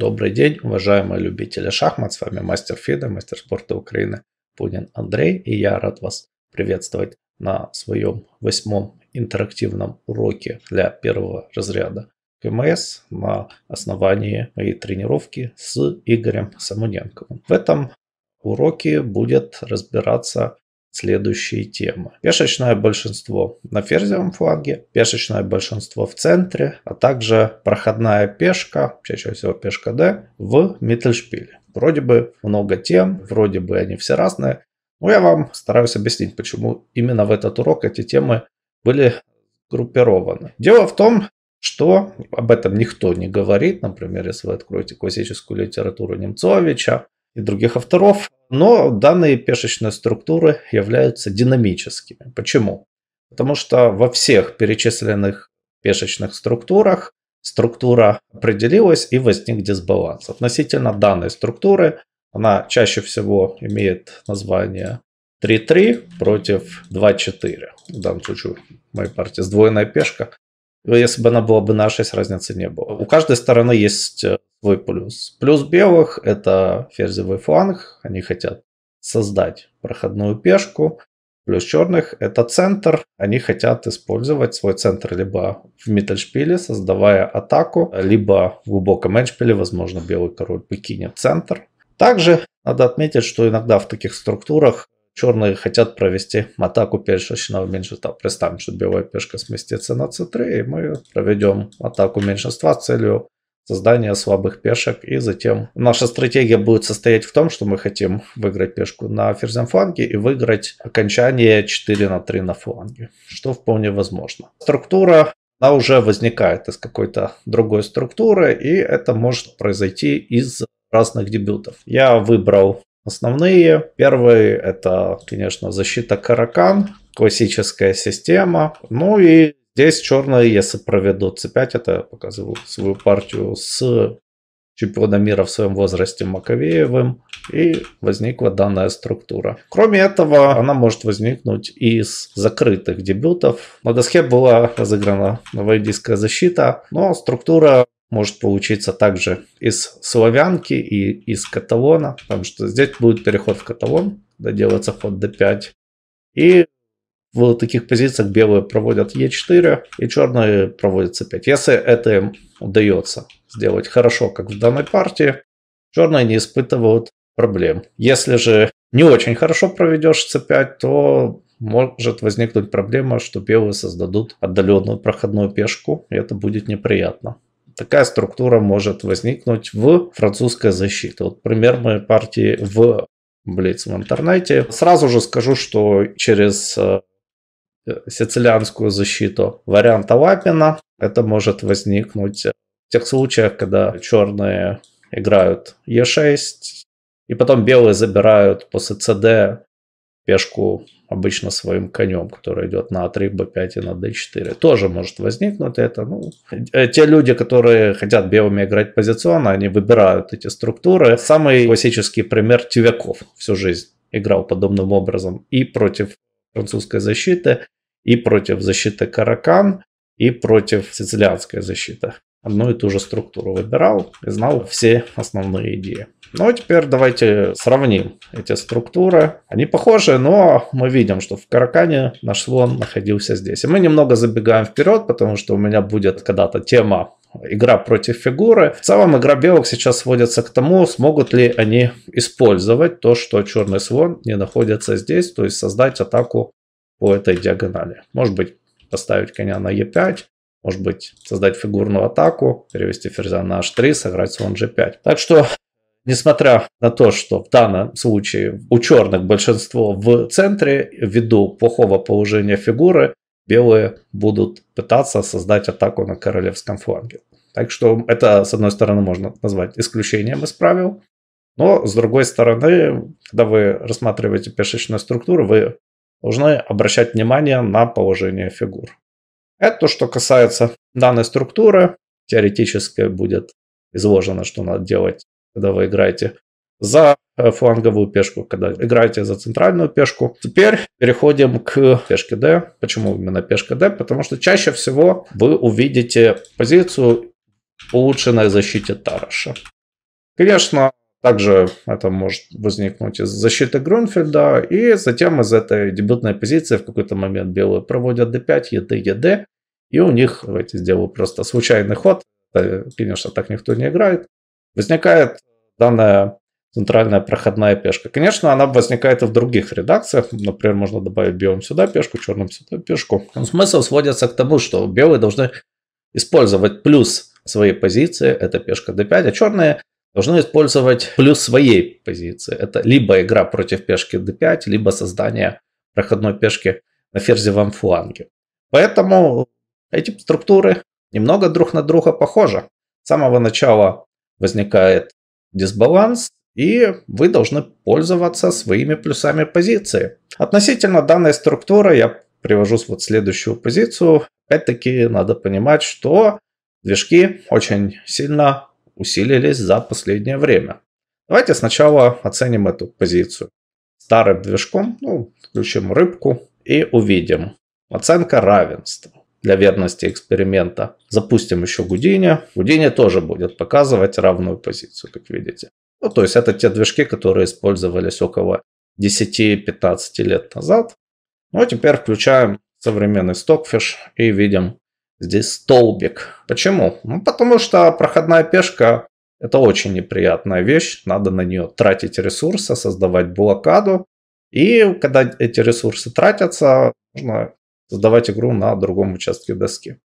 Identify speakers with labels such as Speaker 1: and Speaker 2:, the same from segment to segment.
Speaker 1: добрый день, уважаемые любители шахмат. С вами мастер Фида, мастер спорта Украины Пунин Андрей. И я рад вас приветствовать на своем восьмом интерактивном уроке для первого разряда КМС на основании моей тренировки с Игорем Самоненковым. В этом уроке будет разбираться следующие темы. Пешечное большинство на ферзевом фланге, пешечное большинство в центре, а также проходная пешка, чаще всего пешка D, в Миттельшпиле. Вроде бы много тем, вроде бы они все разные, но я вам стараюсь объяснить, почему именно в этот урок эти темы были группированы. Дело в том, что об этом никто не говорит. Например, если вы откроете классическую литературу Немцовича, и других авторов, но данные пешечные структуры являются динамическими. Почему? Потому что во всех перечисленных пешечных структурах структура определилась и возник дисбаланс. Относительно данной структуры она чаще всего имеет название 3-3 против 2-4. В данном случае в моей партии сдвоенная пешка. Если бы она была бы на 6, разницы не было. У каждой стороны есть э, свой плюс. Плюс белых – это ферзевый фланг, они хотят создать проходную пешку. Плюс черных – это центр, они хотят использовать свой центр либо в миттельшпиле, создавая атаку, либо в глубоком эндшпиле, возможно, белый король покинет центр. Также надо отметить, что иногда в таких структурах черные хотят провести атаку пешечного меньшинства. Представим, что белая пешка сместится на c3, и мы проведем атаку меньшинства с целью создание слабых пешек, и затем наша стратегия будет состоять в том, что мы хотим выиграть пешку на ферзем фланге и выиграть окончание 4 на 3 на фланге, что вполне возможно. Структура она уже возникает из какой-то другой структуры, и это может произойти из разных дебютов. Я выбрал основные. Первый это, конечно, защита Каракан, классическая система. Ну и Здесь черные, если проведут c5, это показывал свою партию с чемпиона мира в своем возрасте Маковеевым, и возникла данная структура. Кроме этого, она может возникнуть из закрытых дебютов. На доске была разыграна новоидийская защита, но структура может получиться также из славянки и из каталона, потому что здесь будет переход в каталон, доделается ход d5, и в таких позициях белые проводят Е4 и черные проводят С5. Если это им удается сделать хорошо, как в данной партии, черные не испытывают проблем. Если же не очень хорошо проведешь С5, то может возникнуть проблема, что белые создадут отдаленную проходную пешку, и это будет неприятно. Такая структура может возникнуть в французской защите. Вот примерные партии в Блиц в интернете. Сразу же скажу, что через э, Э, сицилианскую защиту варианта Лапина. Это может возникнуть в тех случаях, когда черные играют Е6, и потом белые забирают после ЦД пешку обычно своим конем, который идет на А3, Б5 и на Д4. Тоже может возникнуть это. Ну, э, те люди, которые хотят белыми играть позиционно, они выбирают эти структуры. Самый классический пример Тювяков всю жизнь играл подобным образом и против французской защиты, и против защиты Каракан, и против сицилианской защиты. Одну и ту же структуру выбирал и знал все основные идеи. Ну а теперь давайте сравним эти структуры. Они похожи, но мы видим, что в Каракане наш слон находился здесь. И мы немного забегаем вперед, потому что у меня будет когда-то тема игра против фигуры. В целом игра белок сейчас сводится к тому, смогут ли они использовать то, что черный слон не находится здесь, то есть создать атаку по этой диагонали. Может быть, поставить коня на e5, может быть, создать фигурную атаку, перевести ферзя на h3, сыграть слон g5. Так что, несмотря на то, что в данном случае у черных большинство в центре, ввиду плохого положения фигуры, белые будут пытаться создать атаку на королевском фланге. Так что это, с одной стороны, можно назвать исключением из правил, но, с другой стороны, когда вы рассматриваете пешечную структуру, вы должны обращать внимание на положение фигур. Это то, что касается данной структуры. Теоретически будет изложено, что надо делать, когда вы играете за э, фланговую пешку, когда играете за центральную пешку. Теперь переходим к пешке D. Почему именно пешка D? Потому что чаще всего вы увидите позицию улучшенной защиты Тараша. Конечно, также это может возникнуть из защиты Гронфельда, и затем из этой дебютной позиции в какой-то момент белые проводят d5, ед, ед, и у них, давайте сделаю просто случайный ход, конечно, так никто не играет, возникает данная центральная проходная пешка. Конечно, она возникает и в других редакциях. Например, можно добавить белым сюда пешку, черным сюда пешку. Но ну, смысл сводится к тому, что белые должны использовать плюс своей позиции, это пешка d5, а черные должны использовать плюс своей позиции. Это либо игра против пешки d5, либо создание проходной пешки на ферзевом фланге. Поэтому эти структуры немного друг на друга похожи. С самого начала возникает дисбаланс, и вы должны пользоваться своими плюсами позиции. Относительно данной структуры я привожу вот следующую позицию. Опять-таки надо понимать, что движки очень сильно усилились за последнее время. Давайте сначала оценим эту позицию. Старым движком, ну, включим рыбку и увидим. Оценка равенства для верности эксперимента. Запустим еще Гудини. Гудини тоже будет показывать равную позицию, как видите. Ну, то есть это те движки, которые использовались около 10-15 лет назад. Ну, а теперь включаем современный Stockfish и видим здесь столбик. Почему? Ну, потому что проходная пешка – это очень неприятная вещь. Надо на нее тратить ресурсы, создавать блокаду. И когда эти ресурсы тратятся, нужно создавать игру на другом участке доски.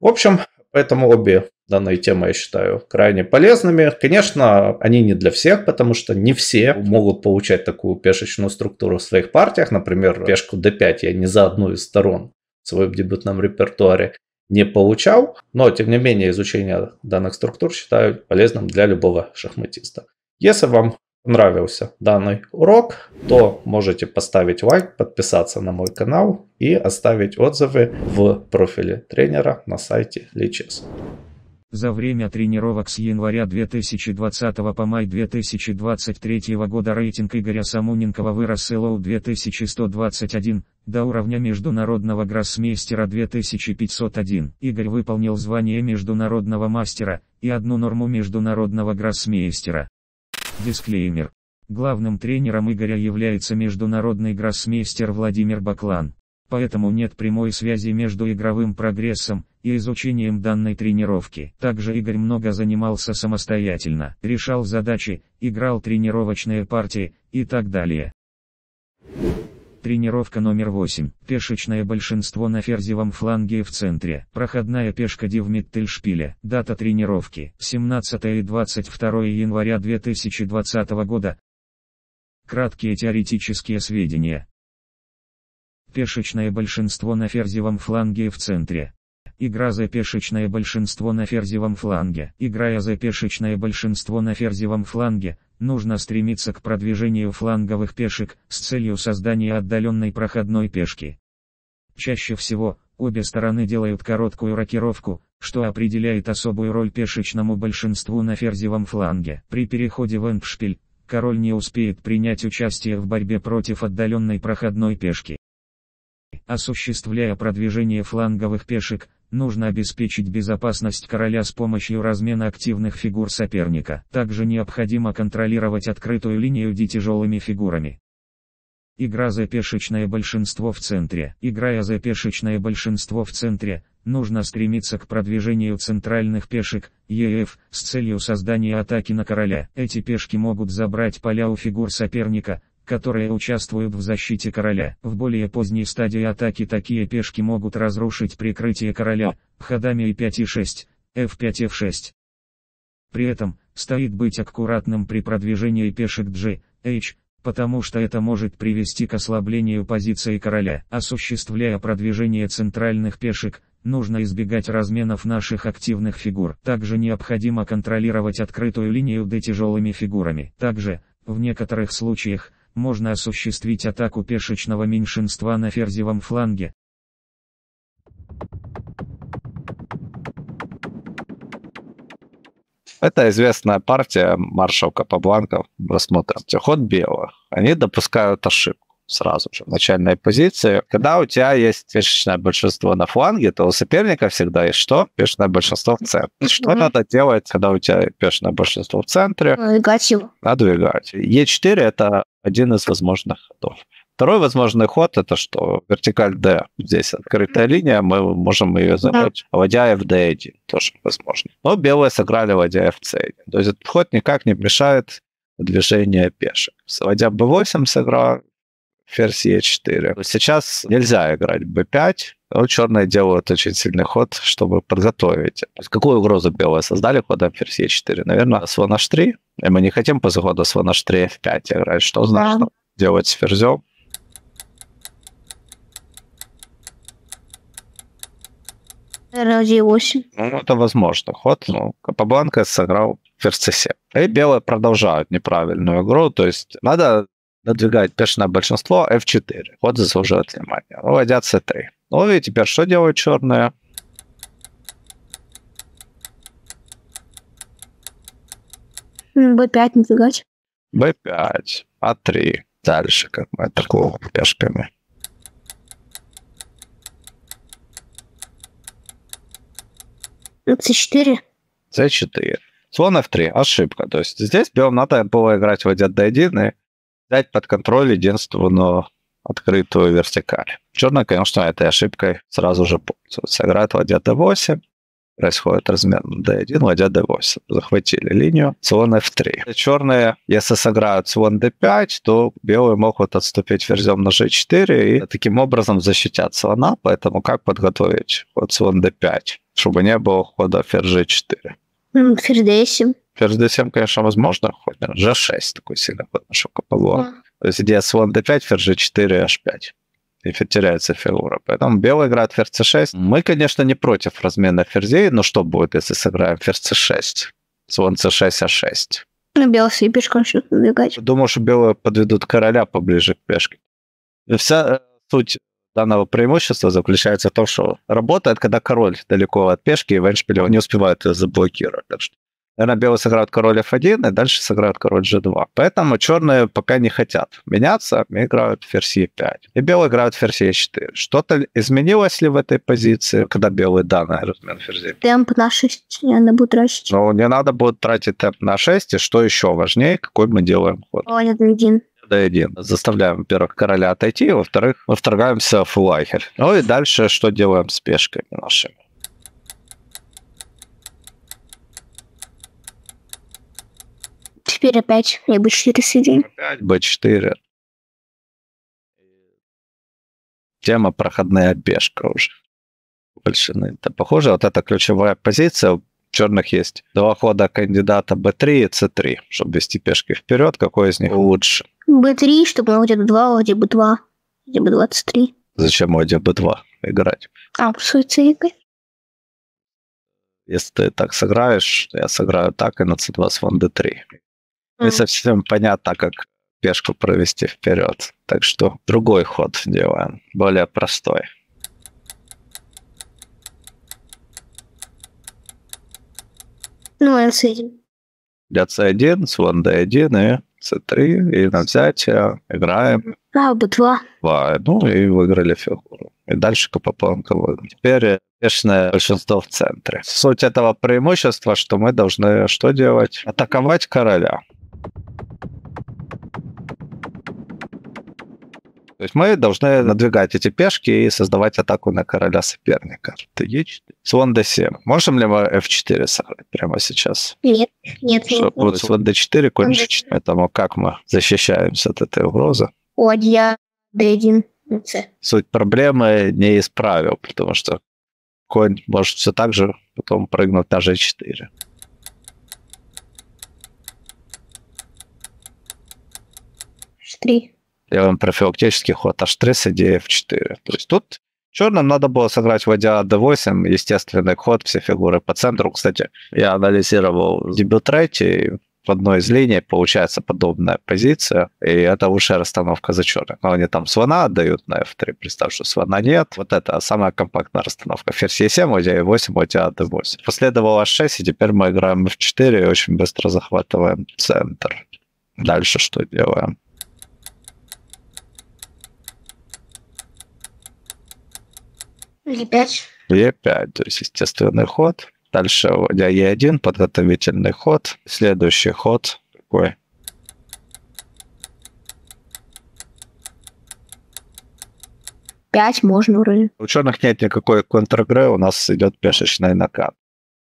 Speaker 1: В общем, поэтому обе данные темы я считаю крайне полезными. Конечно, они не для всех, потому что не все могут получать такую пешечную структуру в своих партиях. Например, пешку d5 я ни за одну из сторон в своем дебютном репертуаре не получал, но тем не менее изучение данных структур считаю полезным для любого шахматиста. Если вам нравился данный урок, то можете поставить лайк, подписаться на мой канал и оставить отзывы в профиле тренера на сайте Lichess.
Speaker 2: За время тренировок с января 2020 по май 2023 года рейтинг Игоря Самуненкова вырос с LO 2121 до уровня международного гроссмейстера 2501. Игорь выполнил звание международного мастера и одну норму международного гроссмейстера. Дисклеймер. Главным тренером Игоря является международный гроссмейстер Владимир Баклан. Поэтому нет прямой связи между игровым прогрессом, и изучением данной тренировки. Также Игорь много занимался самостоятельно, решал задачи, играл тренировочные партии и так далее. Тренировка номер 8. Пешечное большинство на ферзевом фланге и в центре. Проходная пешка Дивмиттельшпиля. Дата тренировки. 17 и 22 января 2020 года. Краткие теоретические сведения. Пешечное большинство на ферзевом фланге и в центре. Игра за пешечное большинство на ферзевом фланге. Играя за пешечное большинство на ферзевом фланге, нужно стремиться к продвижению фланговых пешек с целью создания отдаленной проходной пешки. Чаще всего, обе стороны делают короткую рокировку, что определяет особую роль пешечному большинству на ферзевом фланге. При переходе в эндшпиль, король не успеет принять участие в борьбе против отдаленной проходной пешки. Осуществляя продвижение фланговых пешек, Нужно обеспечить безопасность короля с помощью размена активных фигур соперника. Также необходимо контролировать открытую линию Ди тяжелыми фигурами. Игра за пешечное большинство в центре. Играя за пешечное большинство в центре, нужно стремиться к продвижению центральных пешек, ЕФ, e с целью создания атаки на короля. Эти пешки могут забрать поля у фигур соперника, которые участвуют в защите короля. В более поздней стадии атаки такие пешки могут разрушить прикрытие короля, ходами e5-e6, f5-f6. При этом, стоит быть аккуратным при продвижении пешек g, h, потому что это может привести к ослаблению позиции короля. Осуществляя продвижение центральных пешек, нужно избегать разменов наших активных фигур. Также необходимо контролировать открытую линию d тяжелыми фигурами. Также, в некоторых случаях, можно осуществить атаку пешечного меньшинства на ферзевом фланге.
Speaker 1: Это известная партия по Капабланка, рассмотрим ход белых. Они допускают ошибку сразу же в начальной позиции. Когда у тебя есть пешечное большинство на фланге, то у соперника всегда есть что? Пешечное большинство в центре. Что mm-hmm. надо делать, когда у тебя пешечное большинство в центре?
Speaker 2: Двигать его.
Speaker 1: Надвигать. Е4 — это один из возможных ходов. Второй возможный ход – это что вертикаль D, здесь открытая линия, мы можем ее забрать, да. ладья в D1 тоже возможно. Но белые сыграли ладья в C1. То есть этот ход никак не мешает движению пешек. Ладья B8 сыграл, ферзь E4. Сейчас нельзя играть B5, ну, черное делают очень сильный ход, чтобы подготовить. То есть какую угрозу белые создали ходом ферзь е 4 Наверное, слон h3. И мы не хотим после хода слон h3 f5 играть. Что значит делать с ферзем?
Speaker 2: Ради 8.
Speaker 1: Ну, это возможно. Ход, ну, Капабланка сыграл ферзь c7. И белые продолжают неправильную игру, то есть надо надвигает бешеное большинство F4. вот заслуживает внимания. Ну, C3. Ну и теперь что делают черные?
Speaker 2: B5 надвигать.
Speaker 1: B5, А3. Дальше как мы торговым пешками. c4. Ну, c4. Слон f3. Ошибка. То есть здесь белым надо было играть в d1 и взять под контроль единственную открытую вертикаль. Черный, конечно, этой ошибкой сразу же пользуется. Играет ладья d8, происходит размен d1, ладья d8. Захватили линию, слон f3. Черные, если сыграют слон d5, то белые могут отступить ферзем на g4 и таким образом защитят слона, поэтому как подготовить ход слон d5, чтобы не было хода ферзь g4? Ферзь d7 ферзь FreeBSD7, конечно, возможно, хоть G6 такой сильно подношу к ПЛО. Mm. То есть идея слон D5, ферзь G4, H5. И теряется фигура. Поэтому белый играет ферзь C6. Мы, конечно, не против размена ферзей, но что будет, если сыграем ферзь C6? Слон C6, А6. Ну, белый себе пешком что выдвигать. Думаю, что белые подведут короля поближе к пешке. И вся э, суть данного преимущества заключается в том, что работает, когда король далеко от пешки, и в эндшпиле не успевает ее заблокировать. Так что Наверное, белые сыграют король f1, и дальше сыграют король g2. Поэтому черные пока не хотят меняться, играют ферзь e5. И белые играют ферзь e4. Что-то изменилось ли в этой позиции, когда белые данные размен ферзей? Темп на 6 не надо будет тратить. Ну, не надо будет тратить темп на 6, и что еще важнее, какой мы делаем ход?
Speaker 2: Конь d1
Speaker 1: d1. Заставляем, во-первых, короля отойти, во-вторых, мы вторгаемся в лагерь. Ну и дальше что делаем с пешками нашими?
Speaker 2: теперь опять я b4 сидим.
Speaker 1: Опять b4. Тема проходная пешка уже. Большины. Это похоже, вот это ключевая позиция. У черных есть два хода кандидата b3 и c3, чтобы вести пешки вперед. Какой из них лучше?
Speaker 2: b3, чтобы на где-то 2, вроде b2, где b2, c
Speaker 1: Зачем у b2 играть?
Speaker 2: А, псуется игры.
Speaker 1: Если ты так сыграешь, я сыграю так и на c2 слон d3. Не совсем понятно, как пешку провести вперед. Так что другой ход делаем, более простой.
Speaker 2: Ну, c1.
Speaker 1: Для c1, слон d1 и с 3 и на взятие играем.
Speaker 2: А, б 2
Speaker 1: 2, ну и выиграли фигуру. И дальше попадаем кого. Теперь бешеное большинство в центре. Суть этого преимущества, что мы должны что делать? Атаковать короля. То есть мы должны надвигать эти пешки и создавать атаку на короля соперника. Ты Е4. Слон d7. Можем ли мы f4 сыграть прямо сейчас?
Speaker 2: Нет, нет. Что, нет, вот слон
Speaker 1: d4, конь Поэтому как мы защищаемся от этой угрозы?
Speaker 2: Ладья d1. c.
Speaker 1: Суть проблемы не исправил, потому что конь может все так же потом прыгнуть на g4. h3. Делаем профилактический ход h3 с идеей f4. То есть тут черным надо было сыграть, вводя d8, естественный ход, все фигуры по центру. Кстати, я анализировал дебют рейти, в одной из линий получается подобная позиция, и это лучшая расстановка за черных. Но они там слона отдают на f3, представь, что слона нет. Вот это самая компактная расстановка. Ферзь e7, ладья e8, ладья d8. Последовало h6, и теперь мы играем f4 и очень быстро захватываем центр. Дальше что делаем? е пять, Е5, то есть естественный ход. Дальше у меня Е1, подготовительный ход. Следующий ход такой.
Speaker 2: Пять можно вроде.
Speaker 1: У ученых нет никакой контргры, у нас идет пешечный накат.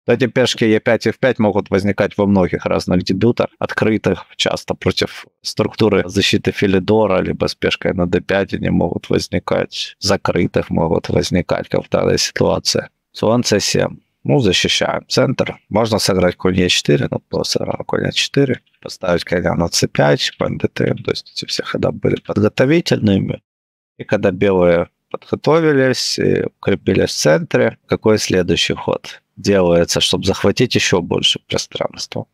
Speaker 1: Эти пешки Е5 и F5 могут возникать во многих разных дебютах, открытых часто против структуры защиты Филидора, либо с пешкой на D5 они могут возникать, закрытых могут возникать, как в данной ситуации. Слон C7. Ну, защищаем центр. Можно сыграть конь Е4, но кто сыграл конь Е4, поставить коня на C5, конь D3, то есть эти все ходы были подготовительными. И когда белые подготовились и укрепились в центре, какой следующий ход? делается, чтобы захватить еще больше пространства.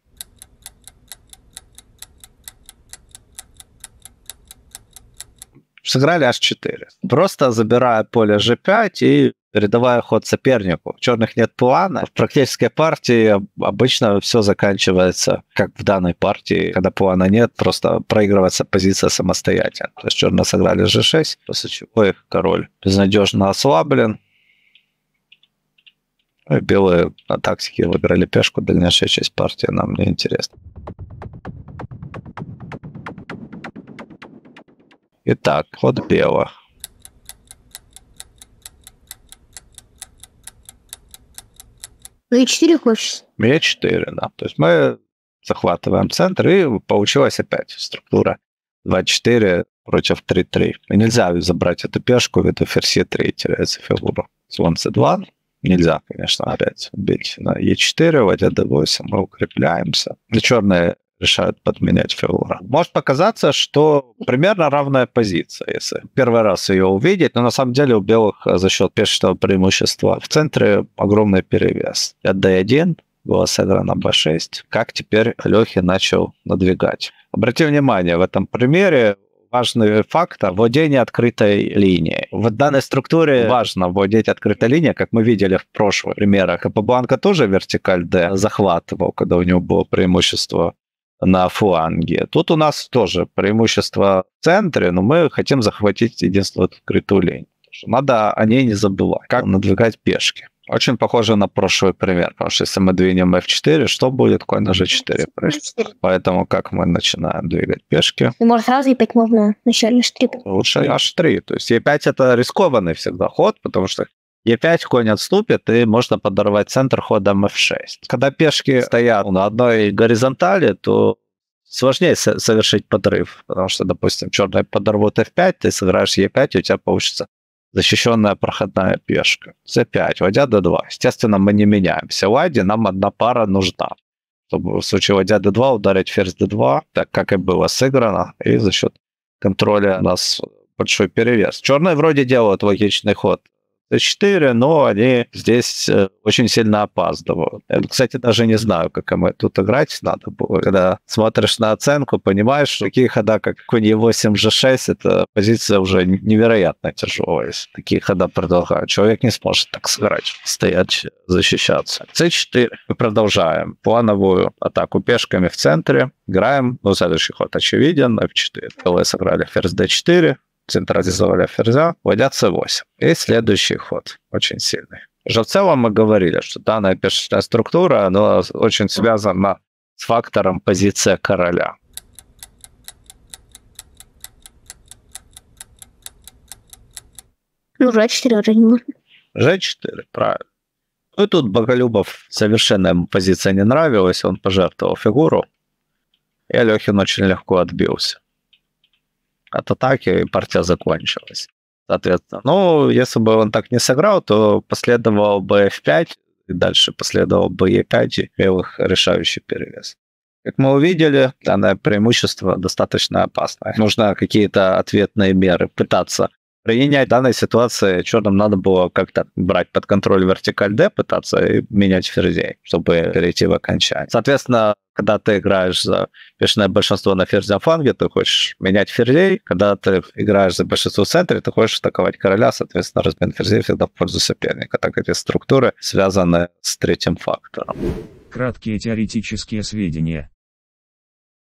Speaker 1: Сыграли h4, просто забирая поле g5 и передавая ход сопернику. Черных нет плана. В практической партии обычно все заканчивается, как в данной партии, когда плана нет, просто проигрывается позиция самостоятельно. То есть черные сыграли g6, после чего их король безнадежно ослаблен, Э, белые на тактике выбирали пешку, дальнейшая часть партии нам не интересна. Итак, ход белых.
Speaker 2: Ну 4 хочешь?
Speaker 1: Мне 4, да. То есть мы захватываем центр, и получилась опять структура 2-4 против 3-3. И нельзя забрать эту пешку, ведь ферзь 3 теряется фигуру. Слон c2, Нельзя, конечно, опять бить на Е4, ладья d8, мы укрепляемся. И черные решают подменять Феора. Может показаться, что примерно равная позиция, если первый раз ее увидеть, но на самом деле у белых э, за счет пешечного преимущества в центре огромный перевес. d1, было сыграно b6, как теперь Лехи начал надвигать. Обратите внимание, в этом примере важный фактор – владение открытой линией. В данной структуре важно владеть открытой линией, как мы видели в прошлых примерах. Капабланка тоже вертикаль D захватывал, когда у него было преимущество на фланге. Тут у нас тоже преимущество в центре, но мы хотим захватить единственную открытую линию. Надо о ней не забывать. Как надвигать пешки. Очень похоже на прошлый пример, потому что если мы двинем F4, что будет? Конь на G4 Поэтому как мы начинаем двигать пешки? И может сразу E5 можно вначале H3. Лучше H3. То есть E5 это рискованный всегда ход, потому что e 5 конь отступит, и можно подорвать центр ходом F6. Когда пешки стоят на одной горизонтали, то сложнее совершить подрыв, потому что, допустим, черные подорвут F5, ты сыграешь e 5 и у тебя получится защищенная проходная пешка. c5, ладья d2. Естественно, мы не меняемся. Ладьи нам одна пара нужна. Чтобы в случае ладья d2 ударить ферзь d2, так как и было сыграно, и за счет контроля у нас большой перевес. Черные вроде делают логичный ход. 4, но они здесь э, очень сильно опаздывают. кстати, даже не знаю, как им тут играть надо было. Когда смотришь на оценку, понимаешь, такие хода, как конь 8 g6, это позиция уже невероятно тяжелая. Такие хода продолжают. Человек не сможет так сыграть, стоять, защищаться. c4. Мы продолжаем плановую атаку пешками в центре. Играем, но ну, следующий ход очевиден, f4. Лс сыграли ферзь d4, централизовали ферзя, ладья c8. И следующий ход, очень сильный. Уже в целом мы говорили, что данная пешечная структура, она очень связана с фактором позиция короля.
Speaker 2: Ну, g4 уже не нужно.
Speaker 1: g4, правильно. Ну и тут Боголюбов совершенно позиция не нравилась, он пожертвовал фигуру, и Алехин очень легко отбился от атаки, и партия закончилась. Соответственно, ну, если бы он так не сыграл, то последовал бы F5, и дальше последовал бы E5 и белых решающий перевес. Как мы увидели, данное преимущество достаточно опасное. Нужно какие-то ответные меры пытаться Применять данной ситуации, что надо было как-то брать под контроль вертикаль D, пытаться менять ферзей, чтобы перейти в окончание. Соответственно, когда ты играешь за пешное большинство на ферзя фланге, ты хочешь менять ферзей. Когда ты играешь за большинство в центре, ты хочешь атаковать короля, соответственно, размен ферзей всегда в пользу соперника. Так эти структуры связаны с третьим
Speaker 2: фактором. Краткие теоретические сведения.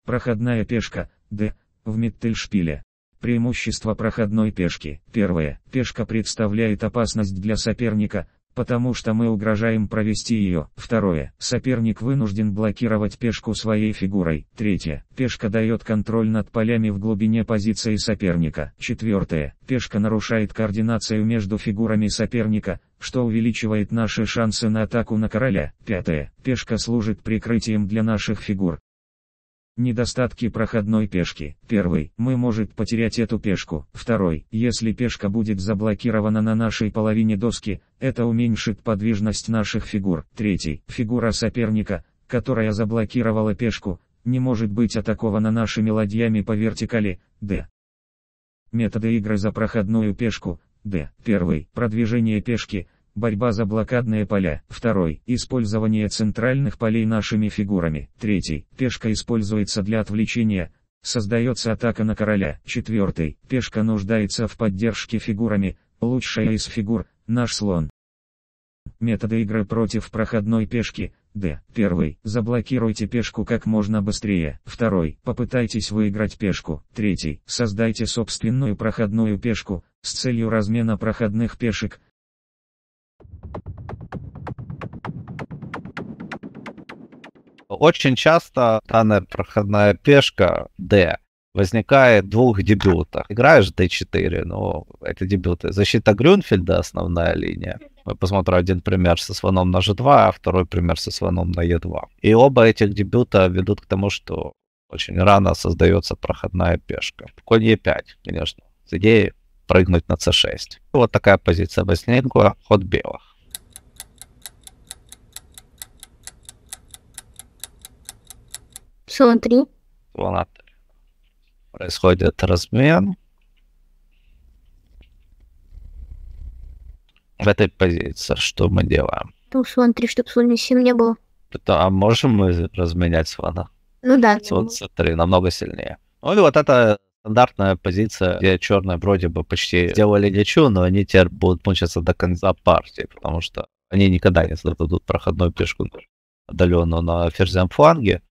Speaker 2: Проходная пешка, d, в Миттельшпиле. Преимущество проходной пешки. Первое. Пешка представляет опасность для соперника, потому что мы угрожаем провести ее. Второе. Соперник вынужден блокировать пешку своей фигурой. Третье. Пешка дает контроль над полями в глубине позиции соперника. Четвертое. Пешка нарушает координацию между фигурами соперника, что увеличивает наши шансы на атаку на короля. Пятое. Пешка служит прикрытием для наших фигур, Недостатки проходной пешки. Первый, мы может потерять эту пешку. Второй, если пешка будет заблокирована на нашей половине доски, это уменьшит подвижность наших фигур. Третий, фигура соперника, которая заблокировала пешку, не может быть атакована нашими ладьями по вертикали. Д. Методы игры за проходную пешку. Д. Первый, продвижение пешки – борьба за блокадные поля, второй, использование центральных полей нашими фигурами, третий, пешка используется для отвлечения, создается атака на короля, четвертый, пешка нуждается в поддержке фигурами, лучшая из фигур, наш слон. Методы игры против проходной пешки, Д. Первый. Заблокируйте пешку как можно быстрее. Второй. Попытайтесь выиграть пешку. Третий. Создайте собственную проходную пешку, с целью размена проходных пешек,
Speaker 1: Очень часто данная проходная пешка D возникает в двух дебютах. Играешь D4, но это дебюты. Защита Грюнфельда основная линия. Мы посмотрим один пример со слоном на G2, а второй пример со слоном на E2. И оба этих дебюта ведут к тому, что очень рано создается проходная пешка. Конь Е5, конечно, с идеей прыгнуть на c6. Вот такая позиция возникла, ход белых. Смотри. Вот. Происходит размен. В этой позиции что мы делаем?
Speaker 2: Там слон чтобы слон 7 не было.
Speaker 1: Это, а можем мы разменять слона?
Speaker 2: Ну да. Солнце
Speaker 1: 3 намного сильнее. Ну и вот это стандартная позиция, где черные вроде бы почти сделали ничью, но они теперь будут мучаться до конца партии, потому что они никогда не зададут проходную пешку отдаленную на ферзем фланге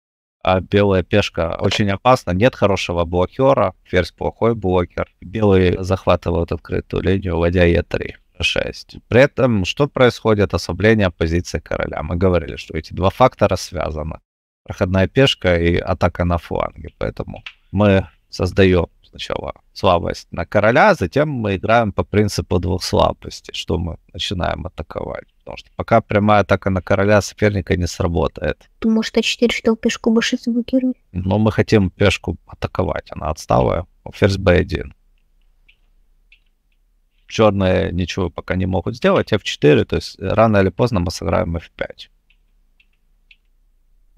Speaker 1: а белая пешка очень опасна, нет хорошего блокера, ферзь плохой блокер. Белые захватывают открытую линию, вводя Е3. 6. При этом, что происходит? Ослабление позиции короля. Мы говорили, что эти два фактора связаны. Проходная пешка и атака на фланге. Поэтому мы создаем сначала слабость на короля, а затем мы играем по принципу двух слабостей, что мы начинаем атаковать. Потому что пока прямая атака на короля соперника не сработает. Ты, может, А4 что пешку больше заблокирует? Но мы хотим пешку атаковать, она отсталая. Ферзь b1. Черные ничего пока не могут сделать. f4, то есть рано или поздно мы сыграем f5.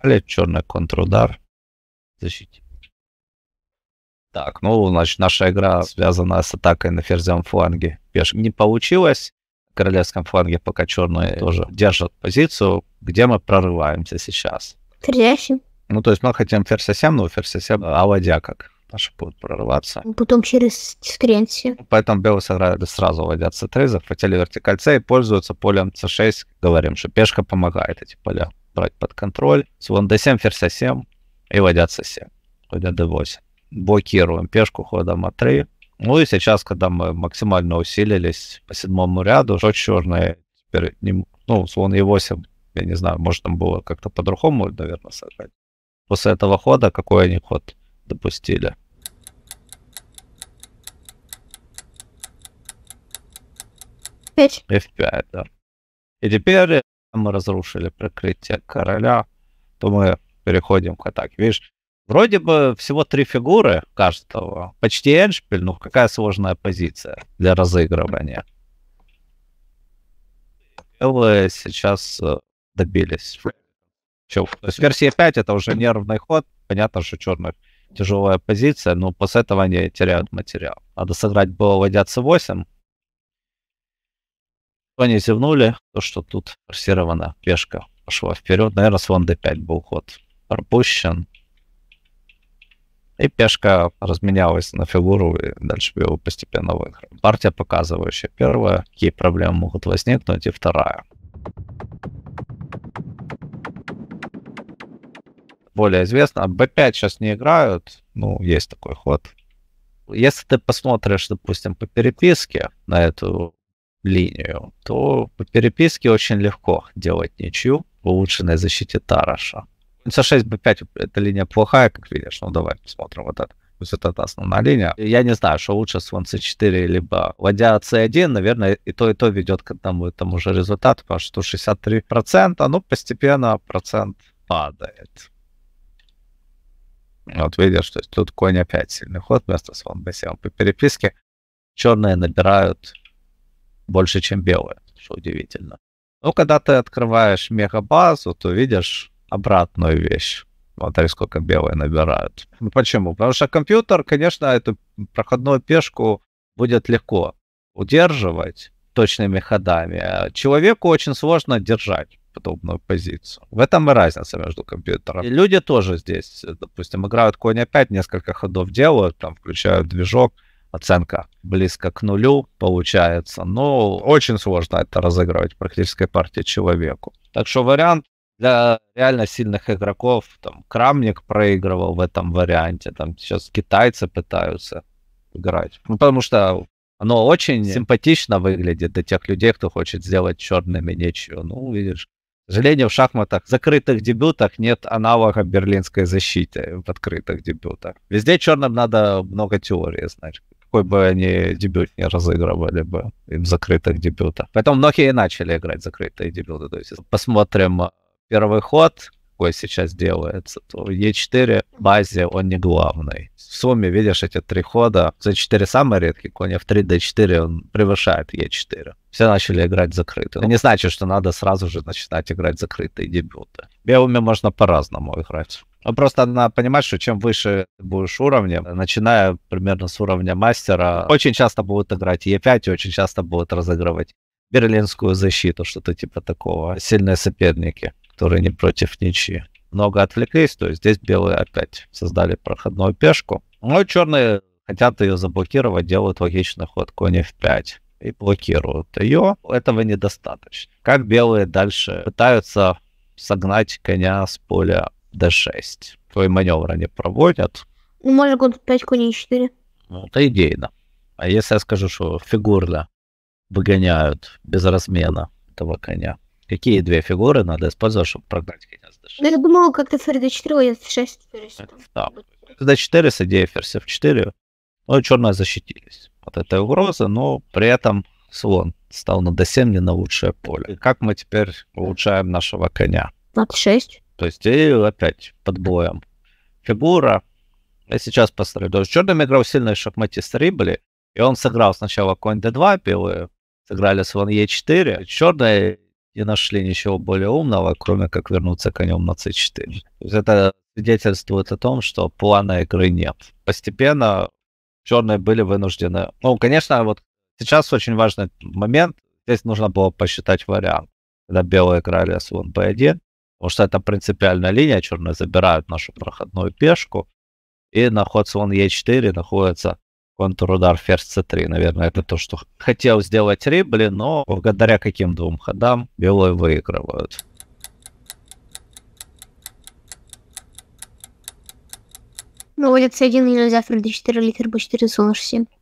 Speaker 1: Блять, черный контрудар. Защитить. Так, ну, значит, наша игра связана с атакой на ферзем фланге. Пеш не получилось. В королевском фланге пока черные э. тоже держат позицию. Где мы прорываемся сейчас? Ферзь Ну, то есть мы хотим ферзь А7, но ферзь А7 а как наши будут прорываться. Ну, потом через скренси. Поэтому белые сыграли сразу ладят c3, захватили вертикаль c и пользуются полем c6. Говорим, что пешка помогает эти поля брать под контроль. Слон d7, ферзь 7 а и ладят c7. Ладят d8 блокируем пешку ходом А3. Ну и сейчас, когда мы максимально усилились по седьмому ряду, что черные теперь, не, ну, слон Е8, я не знаю, может там было как-то по-другому, наверное, сажать. После этого хода какой они ход допустили? F5. F5, да. И теперь мы разрушили прикрытие короля, то мы переходим к атаке. Видишь, Вроде бы всего три фигуры каждого. Почти эндшпиль, Но какая сложная позиция для разыгрывания. Эллы сейчас э, добились. Че, то есть версия 5 это уже нервный ход. Понятно, что черных тяжелая позиция, но после этого они теряют материал. Надо сыграть было ладья c8. Они зевнули, то, что тут форсирована пешка пошла вперед. Наверное, слон d5 был ход пропущен. И пешка разменялась на фигуру, и дальше его постепенно выиграл. Партия, показывающая первая какие проблемы могут возникнуть, и вторая. Более известно, b5 сейчас не играют, ну, есть такой ход. Если ты посмотришь, допустим, по переписке на эту линию, то по переписке очень легко делать ничью в улучшенной защите Тараша. С 6 b 5 эта линия плохая, как видишь. Ну, давай посмотрим вот это. То есть это основная линия. Я не знаю, что лучше слон c4, либо ладья c1, наверное, и то, и то ведет к тому, и тому же результату, потому что 63%, ну, постепенно процент падает. Вот видишь, то есть тут конь опять сильный ход вместо слон b7 по переписке. Черные набирают больше, чем белые, что удивительно. Но ну, когда ты открываешь мегабазу, то видишь обратную вещь. Смотри, сколько белые набирают. Ну, почему? Потому что компьютер, конечно, эту проходную пешку будет легко удерживать точными ходами. Человеку очень сложно держать подобную позицию. В этом и разница между компьютером. И люди тоже здесь, допустим, играют конь опять, несколько ходов делают, там включают движок, оценка близко к нулю получается. Но очень сложно это разыгрывать в практической партии человеку. Так что вариант для реально сильных игроков там Крамник проигрывал в этом варианте, там сейчас китайцы пытаются играть. Ну, потому что оно очень симпатично выглядит для тех людей, кто хочет сделать черными ничью. Ну, видишь, к сожалению, в шахматах, в закрытых дебютах нет аналога берлинской защиты в открытых дебютах. Везде черным надо много теории знать. Какой бы они дебют не разыгрывали бы им в закрытых дебютах. Поэтому многие и начали играть в закрытые дебюты. То есть посмотрим первый ход, какой сейчас делается, то Е4 в базе он не главный. В сумме, видишь, эти три хода, за 4 самый редкий конь, а в 3D4 он превышает Е4. Все начали играть закрытый. Это не значит, что надо сразу же начинать играть закрытые дебюты. Белыми можно по-разному играть. Но просто надо понимать, что чем выше будешь уровнем, начиная примерно с уровня мастера, очень часто будут играть Е5 и очень часто будут разыгрывать берлинскую защиту, что-то типа такого. Сильные соперники которые не против ничьи. Много отвлеклись, то есть здесь белые опять создали проходную пешку. Но ну, черные хотят ее заблокировать, делают логичный ход конь f5 и блокируют ее. Этого недостаточно. Как белые дальше пытаются согнать коня с поля d6. Твой маневр они проводят.
Speaker 2: Ну, может, год 5 коней 4.
Speaker 1: Ну, это идейно. А если я скажу, что фигурно выгоняют без размена этого коня? Какие две фигуры надо использовать, чтобы прогнать коня с d6? Да я думал, как-то ферзь d4, а я f6, ферзь. Да. d4 с идеей ферзь f4. Ну, черные защитились от этой угрозы, но при этом слон стал на d7 не на лучшее поле. Как мы теперь улучшаем нашего коня? На d6. То есть и опять под боем. Фигура. Я сейчас посмотрю. С играл сильный шахматист Рибли, и он сыграл сначала конь d2 белые, сыграли слон e4. Черные не нашли ничего более умного, кроме как вернуться конем на c4. Это свидетельствует о том, что плана игры нет. Постепенно черные были вынуждены... Ну, конечно, вот сейчас очень важный момент. Здесь нужно было посчитать вариант. Когда белые играли слон b1, потому что это принципиальная линия, черные забирают нашу проходную пешку, и на ход слон e4 находится контрудар ферзь c3. Наверное, это то, что хотел сделать Рибли, но благодаря каким двум ходам белые выигрывают. Ну, вот c1 нельзя ферзь d4, или ферзь 4 слон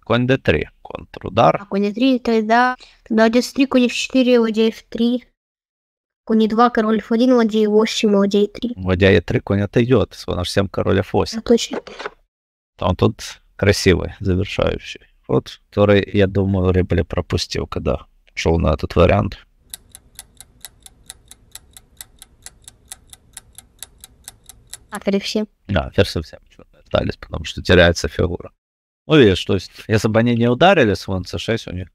Speaker 1: Конь d3, контрудар. А конь d3, тогда, тогда ладья c3, конь f4, ладья f3. Конь e2, король f1, ладья
Speaker 2: e8, ладья e3.
Speaker 1: Ладья e3, конь отойдет, слон h король f8. А, точно. Он тут красивый, завершающий ход, который, я думаю, Рибли пропустил, когда шел на этот вариант. А все. Да, ферзь совсем черные остались, потому что теряется фигура. Ну, видишь, то есть, если бы они не ударили слон c6, у них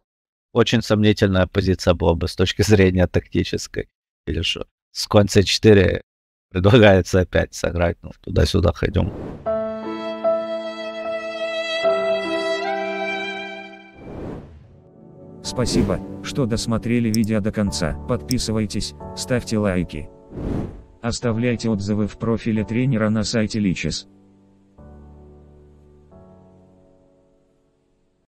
Speaker 1: очень сомнительная позиция была бы с точки зрения тактической. Или что? С конца c4 предлагается опять сыграть, ну, туда-сюда ходим.
Speaker 2: Спасибо, что досмотрели видео до конца. Подписывайтесь, ставьте лайки. Оставляйте отзывы в профиле тренера на сайте Lichess.